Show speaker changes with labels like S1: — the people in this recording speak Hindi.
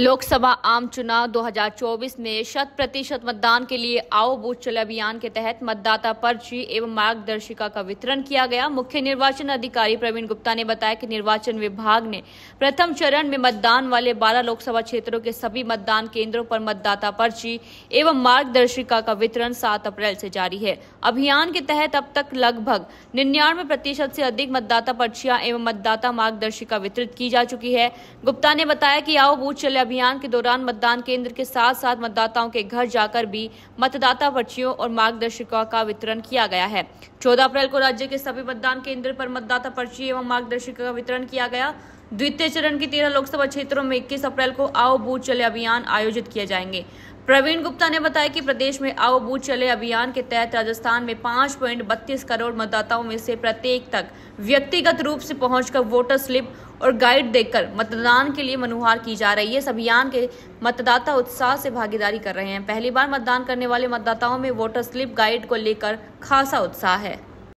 S1: लोकसभा आम चुनाव 2024 में शत प्रतिशत मतदान के लिए आओ बूथ चले अभियान के तहत मतदाता पर्ची एवं मार्गदर्शिका का वितरण किया गया मुख्य निर्वाचन अधिकारी प्रवीण गुप्ता ने बताया कि निर्वाचन विभाग ने प्रथम चरण में मतदान वाले 12 लोकसभा क्षेत्रों के सभी मतदान केंद्रों पर मतदाता पर्ची एवं मार्गदर्शिका का वितरण सात अप्रैल से जारी है अभियान के तहत अब तक लगभग निन्यानवे प्रतिशत से अधिक मतदाता पर्चियां एवं मतदाता मार्गदर्शिका वितरित की जा चुकी है गुप्ता ने बताया कि आओ बूथ चले अभियान के दौरान मतदान केंद्र के साथ साथ मतदाताओं के घर जाकर भी मतदाता पर्चियों और मार्गदर्शिका का वितरण किया गया है चौदह अप्रैल को राज्य के सभी मतदान केंद्र पर मतदाता पर्ची एवं मार्गदर्शिका का वितरण किया गया द्वितीय चरण की तेरह लोकसभा क्षेत्रों में इक्कीस अप्रैल को आओ बूथ चले अभियान आयोजित किए जाएंगे प्रवीण गुप्ता ने बताया कि प्रदेश में आओ बूथ चले अभियान के तहत राजस्थान में पांच पॉइंट बत्तीस करोड़ मतदाताओं में से प्रत्येक तक व्यक्तिगत रूप से पहुंचकर वोटर स्लिप और गाइड देकर मतदान के लिए मनुहार की जा रही है इस अभियान के मतदाता उत्साह से भागीदारी कर रहे हैं पहली बार मतदान करने वाले मतदाताओं में वोटर स्लिप गाइड को लेकर खासा उत्साह है